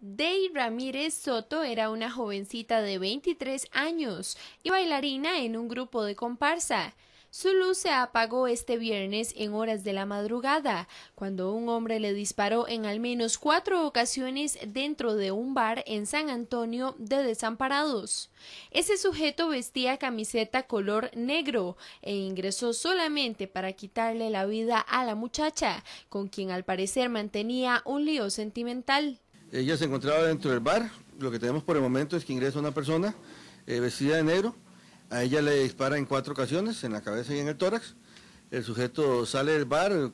Dey Ramírez Soto era una jovencita de 23 años y bailarina en un grupo de comparsa. Su luz se apagó este viernes en horas de la madrugada, cuando un hombre le disparó en al menos cuatro ocasiones dentro de un bar en San Antonio de Desamparados. Ese sujeto vestía camiseta color negro e ingresó solamente para quitarle la vida a la muchacha, con quien al parecer mantenía un lío sentimental. Ella se encontraba dentro del bar. Lo que tenemos por el momento es que ingresa una persona eh, vestida de negro. A ella le dispara en cuatro ocasiones, en la cabeza y en el tórax. El sujeto sale del bar.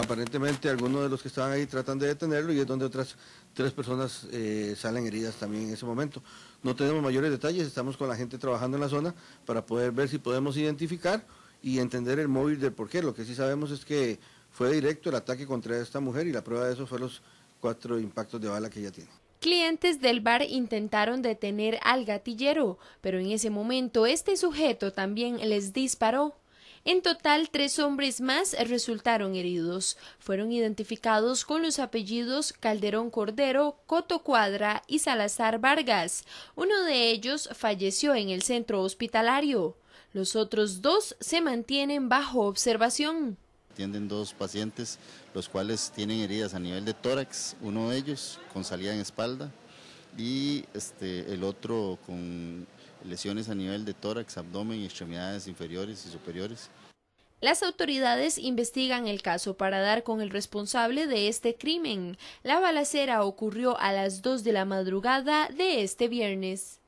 Aparentemente algunos de los que estaban ahí tratan de detenerlo y es donde otras tres personas eh, salen heridas también en ese momento. No tenemos mayores detalles, estamos con la gente trabajando en la zona para poder ver si podemos identificar y entender el móvil del porqué. Lo que sí sabemos es que fue directo el ataque contra esta mujer y la prueba de eso fue los cuatro impactos de bala que ya tiene. Clientes del bar intentaron detener al gatillero, pero en ese momento este sujeto también les disparó. En total, tres hombres más resultaron heridos. Fueron identificados con los apellidos Calderón Cordero, Coto Cuadra y Salazar Vargas. Uno de ellos falleció en el centro hospitalario. Los otros dos se mantienen bajo observación atienden dos pacientes, los cuales tienen heridas a nivel de tórax, uno de ellos con salida en espalda y este, el otro con lesiones a nivel de tórax, abdomen y extremidades inferiores y superiores. Las autoridades investigan el caso para dar con el responsable de este crimen. La balacera ocurrió a las 2 de la madrugada de este viernes.